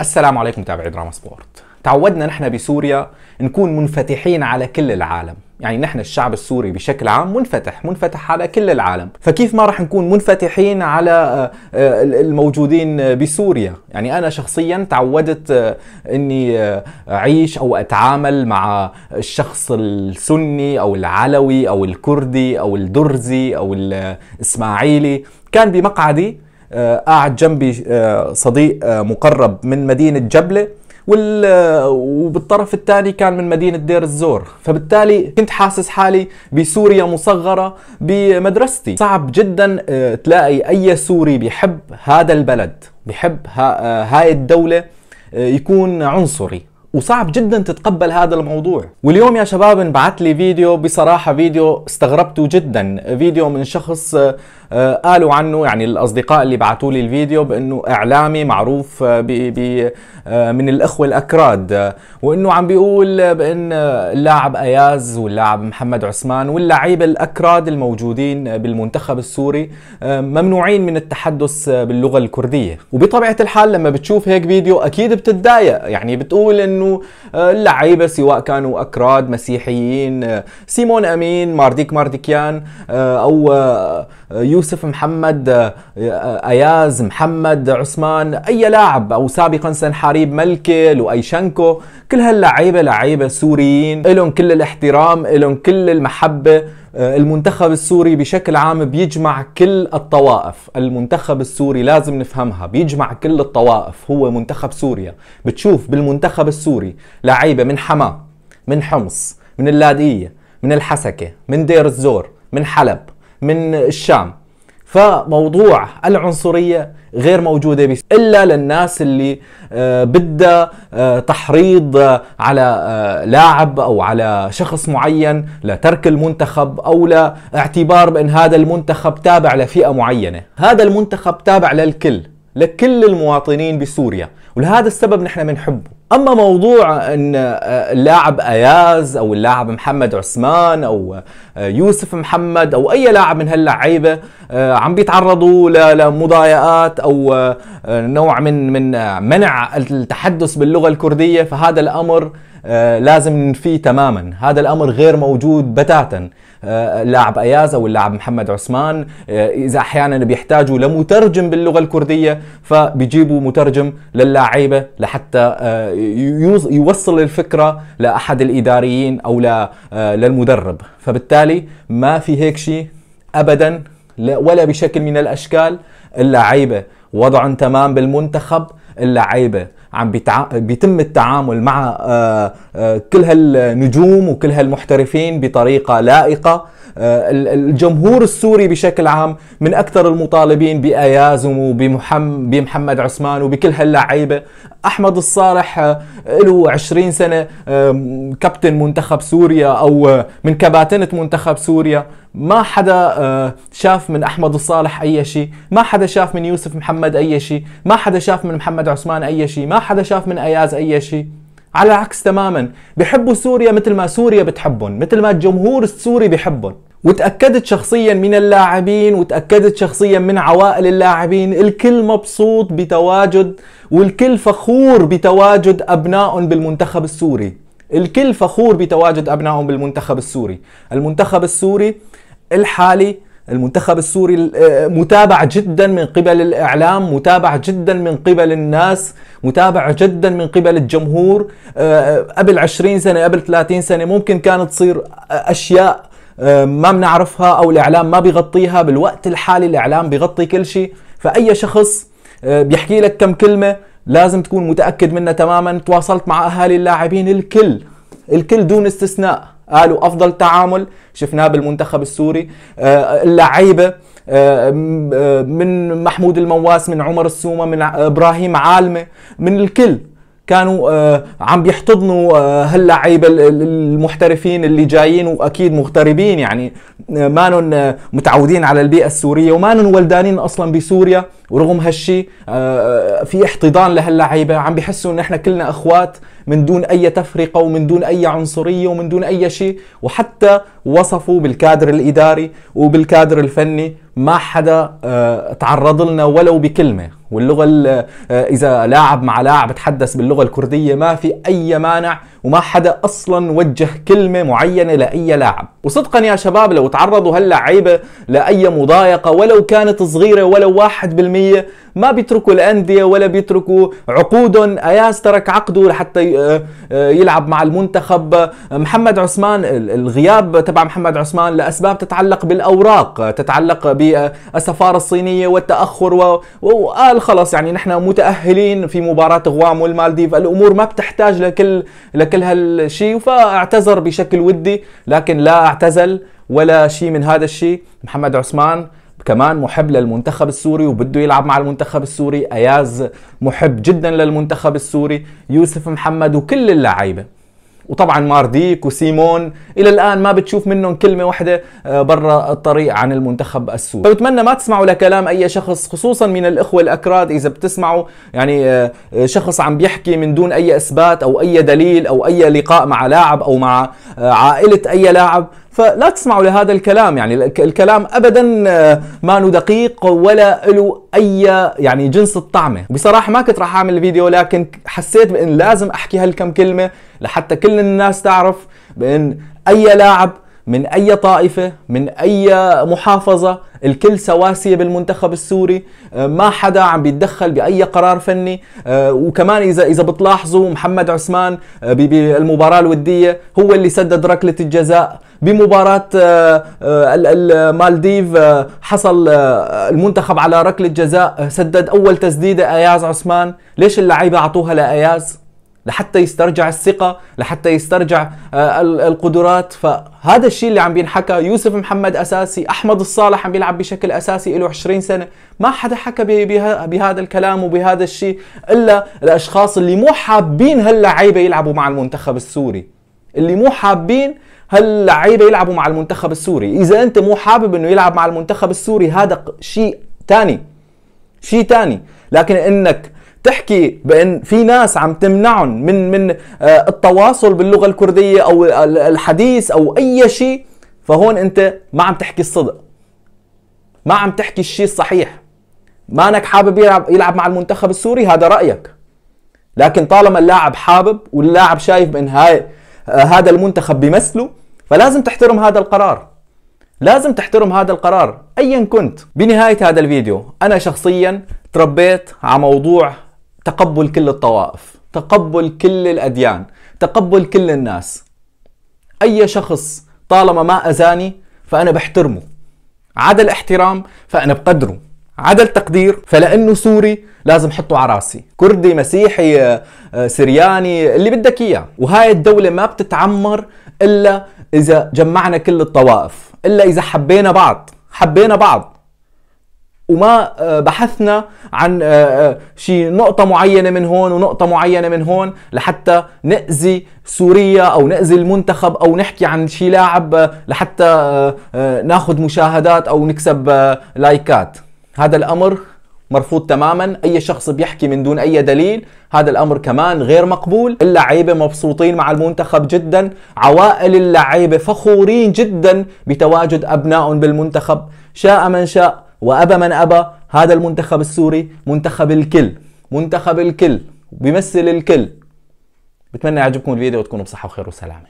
السلام عليكم متابعي دراما سبورت تعودنا نحن بسوريا نكون منفتحين على كل العالم يعني نحن الشعب السوري بشكل عام منفتح منفتح على كل العالم فكيف ما رح نكون منفتحين على آه، آه، الموجودين بسوريا يعني أنا شخصيا تعودت آه، أني أعيش أو أتعامل مع الشخص السني أو العلوي أو الكردي أو الدرزي أو الإسماعيلي كان بمقعدي آه، قاعد جنبي آه، صديق آه، مقرب من مدينه جبله وال... وبالطرف الثاني كان من مدينة دير الزور فبالتالي كنت حاسس حالي بسوريا مصغرة بمدرستي صعب جدا تلاقي أي سوري بيحب هذا البلد بيحب هاي الدولة يكون عنصري وصعب جدا تتقبل هذا الموضوع واليوم يا شباب انبعت لي فيديو بصراحة فيديو استغربته جدا فيديو من شخص آه، قالوا عنه يعني الاصدقاء اللي بعثوا لي الفيديو بانه اعلامي معروف ب آه، بي آه، من الاخوه الاكراد وانه عم بيقول بان اللاعب اياز واللاعب محمد عثمان واللعيبه الاكراد الموجودين بالمنتخب السوري ممنوعين من التحدث باللغه الكرديه وبطبيعه الحال لما بتشوف هيك فيديو اكيد بتتضايق يعني بتقول انه اللعيبه سواء كانوا اكراد مسيحيين سيمون امين مارديك مارديكيان او يوسف يوسف محمد آه، آه، اياز محمد عثمان اي لاعب او سابقا سنحاريب ملكي شنكو كل هاللعيبه لعيبه سوريين لهم كل الاحترام لهم كل المحبه آه، المنتخب السوري بشكل عام بيجمع كل الطوائف المنتخب السوري لازم نفهمها بيجمع كل الطوائف هو منتخب سوريا بتشوف بالمنتخب السوري لعيبه من حماه من حمص من اللاذقيه من الحسكه من دير الزور من حلب من الشام فموضوع العنصرية غير موجودة بس إلا للناس اللي آه، بدها آه، تحريض على آه، لاعب أو على شخص معين لترك المنتخب أو لاعتبار بأن هذا المنتخب تابع لفئة معينة هذا المنتخب تابع للكل لكل المواطنين بسوريا ولهذا السبب نحن بنحبه اما موضوع ان اللاعب اياز او اللاعب محمد عثمان او يوسف محمد او اي لاعب من هاللعيبه آه، عم بيتعرضوا لمضايقات او آه، نوع من من آه، منع التحدث باللغه الكرديه فهذا الامر لازم ننفيه تماما هذا الامر غير موجود بتاتا اللاعب اياز او اللاعب محمد عثمان اذا احيانا بيحتاجوا لمترجم باللغه الكرديه فبيجيبوا مترجم للاعيبه لحتى يوصل الفكره لاحد الاداريين او للمدرب فبالتالي ما في هيك شيء ابدا ولا بشكل من الأشكال اللعيبة وضعهم تمام بالمنتخب اللعيبة عم بيتع... بيتم التعامل مع آه، آه، كل هالنجوم وكل هالمحترفين بطريقه لائقه آه، الجمهور السوري بشكل عام من اكثر المطالبين بايازم وبمحمد بمحمد عثمان وبكل هاللعيبه احمد الصالح له 20 سنه كابتن منتخب سوريا او من كباتنه منتخب سوريا ما حدا شاف من احمد الصالح اي شيء ما حدا شاف من يوسف محمد اي شيء ما حدا شاف من محمد عثمان اي شيء ما ما حدا شاف من اياز اي شيء على العكس تماما بحبوا سوريا مثل ما سوريا بتحبهم مثل ما الجمهور السوري بحبهم وتأكدت شخصيا من اللاعبين وتأكدت شخصيا من عوائل اللاعبين الكل مبسوط بتواجد والكل فخور بتواجد أبنائهم بالمنتخب السوري الكل فخور بتواجد أبنائهم بالمنتخب السوري المنتخب السوري الحالي المنتخب السوري آه، متابع جدا من قبل الاعلام متابع جدا من قبل الناس متابع جدا من قبل الجمهور آه، آه، قبل 20 سنه قبل 30 سنه ممكن كانت تصير اشياء ما بنعرفها او الاعلام ما بيغطيها بالوقت الحالي الاعلام بيغطي كل شيء فاي شخص بيحكي لك كم كلمه لازم تكون متاكد منها تماما تواصلت مع اهالي اللاعبين الكل الكل دون استثناء قالوا افضل تعامل شفناه بالمنتخب السوري آه، اللعيبه آه، آه، من محمود المواس من عمر السومه من ابراهيم عالمه من الكل كانوا آه، عم بيحتضنوا آه، هاللعيبه المحترفين اللي جايين واكيد مغتربين يعني آه، مانن متعودين على البيئه السوريه ومانن ولدانين اصلا بسوريا ورغم هالشي في احتضان لهاللعيبه عم بيحسوا ان احنا كلنا اخوات من دون اي تفرقه ومن دون اي عنصريه ومن دون اي شيء وحتى وصفوا بالكادر الاداري وبالكادر الفني ما حدا آه، تعرض لنا ولو بكلمه واللغه آه، اذا لاعب مع لاعب تحدث باللغه الكرديه ما في اي مانع وما حدا اصلا وجه كلمه معينه لاي لاعب وصدقا يا شباب لو تعرضوا هاللعيبه لاي مضايقه ولو كانت صغيره ولو 1% ما بيتركوا الانديه ولا بيتركوا عقودهم اياس ترك عقده لحتى آه، آه، يلعب مع المنتخب محمد عثمان الغياب تبع محمد عثمان لاسباب تتعلق بالاوراق تتعلق بالسفاره الصينيه والتاخر و... وقال خلص يعني نحن متاهلين في مباراه غوام والمالديف الامور ما بتحتاج لكل لكل هالشيء فاعتذر بشكل ودي لكن لا اعتزل ولا شيء من هذا الشيء محمد عثمان كمان محب للمنتخب السوري وبده يلعب مع المنتخب السوري اياز محب جدا للمنتخب السوري يوسف محمد وكل اللعيبه وطبعا مارديك وسيمون الى الان ما بتشوف منهم كلمه واحده آه، برا الطريق عن المنتخب السوري فبتمنى ما تسمعوا لكلام اي شخص خصوصا من الاخوه الاكراد اذا بتسمعوا يعني آه، آه، شخص عم بيحكي من دون اي اثبات او اي دليل او اي لقاء مع لاعب او مع عائله اي لاعب فلا تسمعوا لهذا الكلام يعني الكلام ابدا آه، ما له دقيق ولا له اي يعني جنس الطعمه بصراحه ما كنت راح اعمل الفيديو لكن حسيت بان لازم احكي هالكم كلمه لحتى كل الناس تعرف بان اي لاعب من اي طائفه من اي محافظه الكل سواسيه بالمنتخب السوري آه، ما حدا عم بيتدخل باي قرار فني آه، وكمان اذا اذا بتلاحظوا محمد عثمان بالمباراه الوديه هو اللي سدد ركله الجزاء بمباراة آه، آه، المالديف آه، حصل المنتخب على ركلة جزاء سدد أول تسديدة أياز عثمان ليش اللعيبة أعطوها لأياز لحتى يسترجع الثقة لحتى يسترجع القدرات فهذا الشيء اللي عم بينحكى يوسف محمد أساسي أحمد الصالح عم بيلعب بشكل أساسي له 20 سنة ما حدا حكى بهذا الكلام وبهذا الشيء إلا الأشخاص اللي مو حابين هاللعيبة يلعبوا مع المنتخب السوري اللي مو حابين هل لعيبه يلعبوا مع المنتخب السوري اذا انت مو حابب انه يلعب مع المنتخب السوري هذا شيء ثاني شيء ثاني لكن انك تحكي بان في ناس عم تمنعهم من من آه، التواصل باللغه الكرديه او الحديث او اي شيء فهون انت ما عم تحكي الصدق ما عم تحكي الشيء الصحيح ما انك حابب يلعب يلعب مع المنتخب السوري هذا رايك لكن طالما اللاعب حابب واللاعب شايف بان هاي آه، هذا المنتخب بمثله فلازم تحترم هذا القرار لازم تحترم هذا القرار ايا كنت بنهاية هذا الفيديو انا شخصيا تربيت على موضوع تقبل كل الطوائف تقبل كل الاديان تقبل كل الناس اي شخص طالما ما اذاني فانا بحترمه عدا الاحترام فانا بقدره عدا التقدير فلانه سوري لازم حطه على راسي كردي مسيحي آه، آه، سرياني اللي بدك اياه وهاي الدوله ما بتتعمر الا اذا جمعنا كل الطوائف الا اذا حبينا بعض حبينا بعض وما آه، بحثنا عن شي نقطة معينة من هون ونقطة معينة من هون لحتى نأذي سوريا أو نأذي المنتخب أو نحكي عن شي لاعب لحتى ناخذ مشاهدات أو نكسب لايكات هذا الأمر مرفوض تماما أي شخص بيحكي من دون أي دليل هذا الأمر كمان غير مقبول اللعيبة مبسوطين مع المنتخب جدا عوائل اللعيبة فخورين جدا بتواجد ابناء بالمنتخب شاء من شاء وأبى من أبى هذا المنتخب السوري منتخب الكل منتخب الكل بيمثل الكل بتمنى يعجبكم الفيديو وتكونوا بصحة وخير وسلامة